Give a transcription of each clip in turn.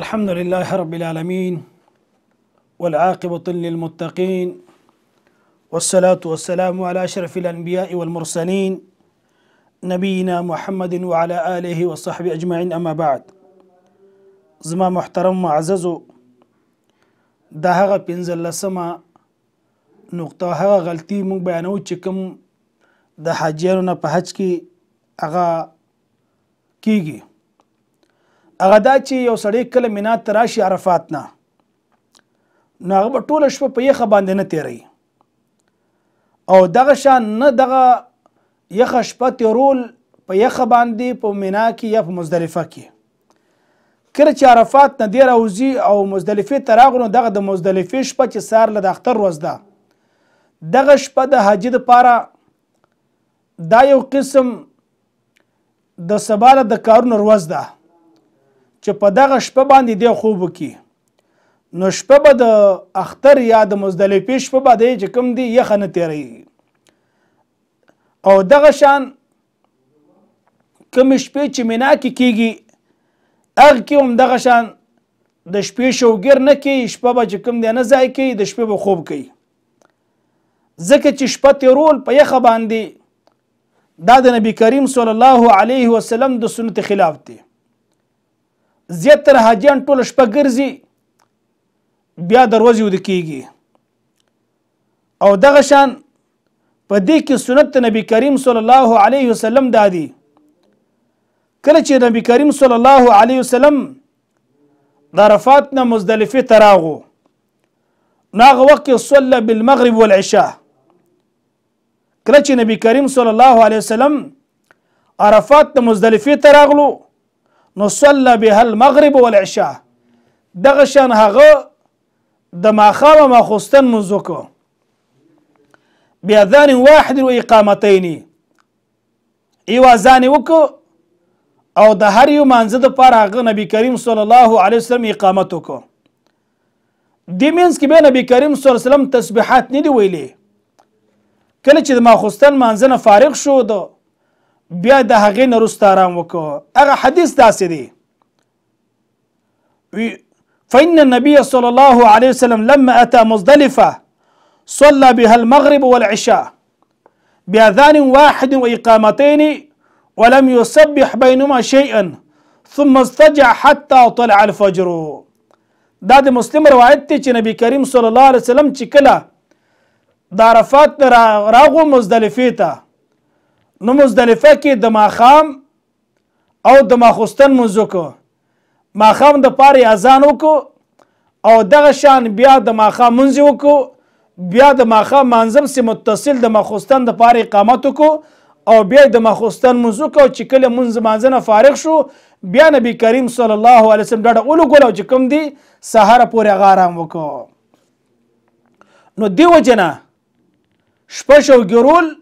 الحمد لله رب العالمين والعاقبة للمتقين والصلاة والسلام على أشرف الأنبياء والمرسلين نبينا محمد وعلى آله وصحبه أجمعين أما بعد زما محترم معززو دا هغه پنځه لسمه نقطه هغه غلطي موږ بیانو چې کوم د حاجیانو نه په حج کې هغه کیږي هغه دا چې یو سړی کله مینا ته راشي عرفات نه نو هغه به ټوله شپه په یخه باندې نه تیروي او دغه شان نه دغه یخه شپه تیرول په یخه باندې په مینا کې یا په مزدلفه کې کله چې عرفات نه دی راوځي او مزدلفه ته راغلو دغه د مزدلفه شپه چې سار له اختر ورځ ده دغه شپه د حج د پاره دا یو قسم د سباله د کارونو ورځ ده چې په دغه شپه باندې دی خوب وکي نو شپه به د اختر یا د مزدلفې شپه باندې چې کوم دی یخه نه تیری او دغه شان کوم شپې چې مینا کې کیږي هغه کې هم دغه شان د شپې شوګر نه کی شپه به چې کوم دی نه ځای کی د شپې به خوب کوي ځکه چې شپه تیرول په یخه باندې دا د نبی کریم صلی الله علیه وسلم د سنت خلاف دی زیات تر حاجیان ټول شپه ګرځي بیا دروازې ود کیږي او دغه شان په دې کې سنت نبی کریم صلی الله علیه وسلم دادی کله چې نبی کریم صلی الله علیه وسلم د عرفات نه مزدلفه تراغو ناغه وخت صلی بالمغرب والعشاء کله چې نبی کریم صلی الله علیه وسلم عرفات د مزدلفه تراغلو نو صلى به المغرب والعشاء دغه شان هغه د ماخام ماخوستن منځ وکړو بأذان واحد و اقامتين ایو اذان وکړو او د هر یو مانځه د پاره هغه نبی کریم صلی الله علیه وسلم اقامت وکړو د مینس کې به نبی کریم صلی الله علیه وسلم تسبیحات نه دی ویلي کله چې د ماخوستن مانځنه فارغ شو دو بیا د هغې نه وروسته آرام وکړه هغه حدیث داسې دی فإن النبي صلى الله عليه وسلم لما أتى مزدلفة صلى بها المغرب والعشاء بأذان واحد وإقامتين ولم يسبح بينهما شيئا ثم استجع حتى طلع الفجر داد مسلم روايتي دی نبي كريم صلى الله عليه وسلم چې كلا دارفات راغو مزدلفيتا نو مزدلفه کې د ماخام او د ماخستن منځ کو ماخام د پاره اذان وکړو او دغه شان بیا د ماخام منځ وکړو بیا د ماخام منظم سي متصل د ماخستن د پاره اقامت وکړو او بیا د ماخستن منځ وکړو چې کله منځ منځنه فارغ شو بیا نبی کریم صلی الله علیه وسلم ډډه اولو ګولو چې کوم دی سهار پورې غارام وکړو نو دیو جنا شپه شو ګرول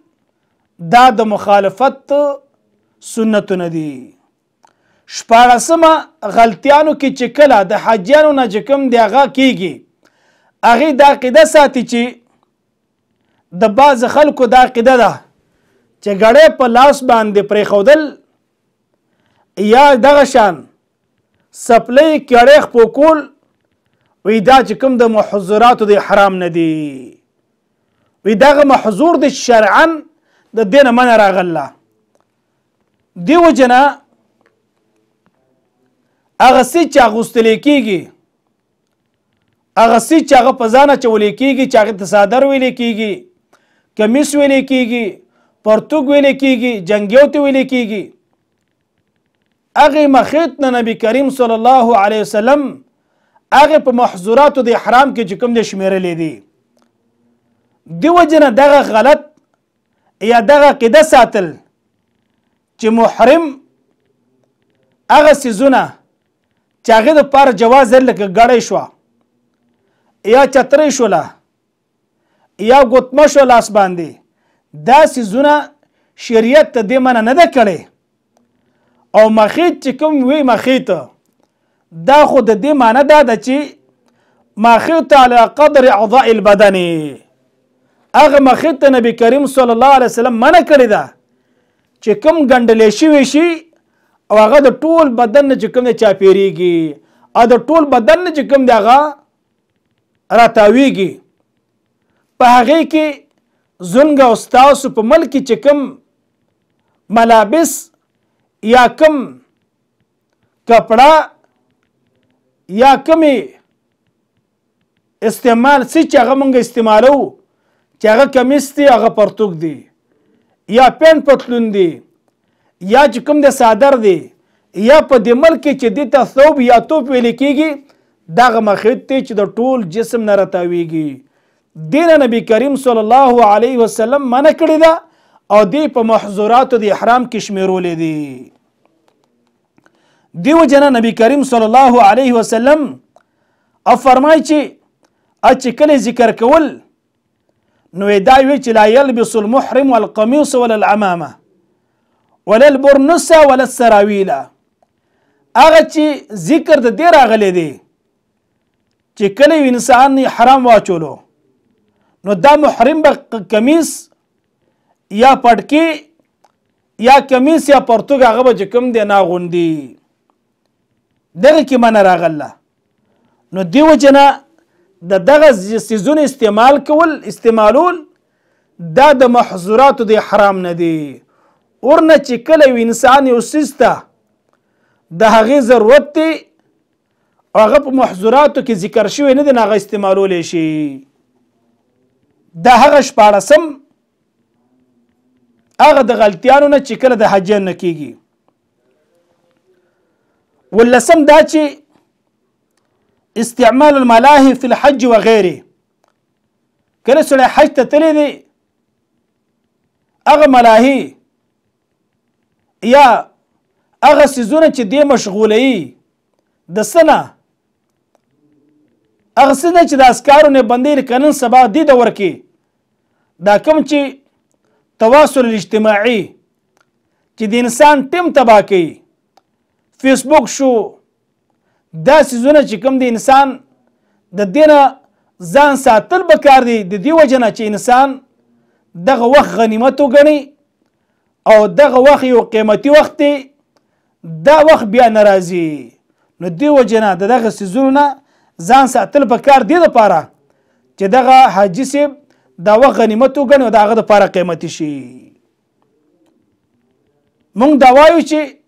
دا د مخالفت سنتونه دي شپاړسمه غلطیانو کې چې کله د حاجیانو نه چې کوم دی هغه کیږي هغې دا عقیده ساتي چې د بعض خلکو دا عقیده ده چې ګړی په لاس باندې پرېښودل یا دغه شان سپلی کړی خپوکول وی دا چې کوم د محظوراتو د حرام نه دي وی دغه محظور د شرعن د دین من راغله دیو جنا اغه سي چا غوستل کیږي اغه سي چا په ځانه چول کیږي چا تصادر ویل کیږي کمیس ویل کیږي پرتګ ویل کیږي جنگیوت ویل کیږي اغه مخیت نه نبی کریم صلی الله علیه وسلم اغه په محظورات د احرام کې چې کوم د شمیرلې دي دیو جنا دغه غلط یا دغه عقیده ساتل چې محرم هغه سیزونه چې هغې دپاره جواز لري لکه ګړۍ شوه یا چترۍ شوله یا ګوتمه شوه لاس باندې دا سیزونه شریعت ته دې منه نه ده کړې او مخیط چې کوم وی مخیط دا خو د دې معنی دا ده چې مخیط علی قدر اعضاء البدنی هغه مخې ته نبی کریم صلی الله علیه وسلم منع کړې ده چې کوم ګنډلې شوي شي او هغه د ټول بدن نه چې کوم دی چاپېریږي او د ټول بدن نه چې کوم دی هغه راتاویږي په هغې کې زونګ او ستاسو په ملک کې چې کوم ملابس یا کوم کپړه یا کمی استعمال څه چې هغه مونږ استعمالوو چې هغه کمیس دی هغه پرتوک دی یا پین پتلون دی یا چې کوم د صادر دی یا په د ملک چې د ته ثوب یا توپ ویل کیږي دغه مخیت دی چې د ټول جسم نه راتاویږي دین نبی کریم صلی الله علیه وسلم منع کړی دا او دی په محظورات د احرام کې شمیرولې دي دیو جنا نبی کریم صلی الله علیه وسلم او فرمای چې اچ کله ذکر کول نو دا وی چې لا يلبس المحرم والقميص ولا العمامه ولا البرنس ولا السراويل هغه چې ذکر د دې راغلي دي چې کله انسان حرام واچولو نو دا محرم به قمیص یا پټکی یا قمیص یا پرتګ هغه به کوم دی ناغوندي دغه کې من راغله نو دیو جنا د دغه سیزون استعمال کول استعمالول دا د محظوراتو د حرام نه دی ورنه چې کله یو انسان یو سیسته د هغې ضرورت دی هغه په محظوراتو کې ذکر شوی نه دی هغه استعمالولی شي د هغه شپاړسم هغه د غلطیانو نه چې کله د حجیان نه کیږي ولسم دا چې استعمال الملاهي في الحج وغيره کله سره حج ته تللی دی هغه ملاهي یا هغه سيزونه چې دی مشغولي د سنه هغه سنه چې د اسکارو نه بندي قانون سبا دی د ورکی دا کم چې تواصل اجتماعي چې د انسان تم تبا کوي فیسبوک شو دا سيزونه چې کوم د انسان د دینه ځان ساتل به کار دی د دې وجه نه چې انسان دغه وخت غنیمت وګڼي او دغه وخت یو قیمتي وخت دی دا وخت بیا ناراضي نو دې وجه نه دغه سيزونه نه ځان ساتل به کار دی لپاره چې دغه حاجی سیب دا وخت غنیمت وګڼي او دغه لپاره قیمتي شي مونږ دا وایو چې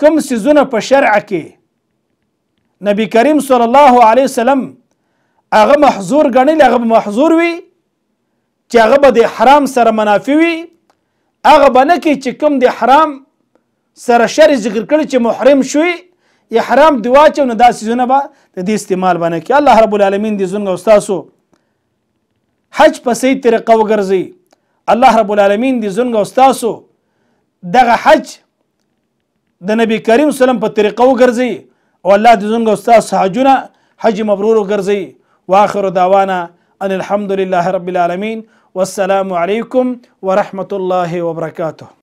کوم سيزونه په شرع کې نبی کریم صلی الله علیه وسلم هغه محظور ګڼل هغه محظور وي چې هغه به د حرام سره منافي وي هغه به نه کې چې کوم د حرام سره شر ذکر کړي چې محرم شوي یا حرام دی واچو نه داسې زونه به د دې استعمال باندې کې الله رب العالمین دې زونګ او تاسو حج په صحیح طریقه وګرځي الله رب العالمین دې زونګ او تاسو دغه حج د نبی کریم صلی الله علیه وسلم په طریقه وګرځي والله الله استاذ زموږ حج مبرور وګرځي واخر دعوانا ان الحمد لله رب العالمين والسلام عليكم ورحمه الله وبركاته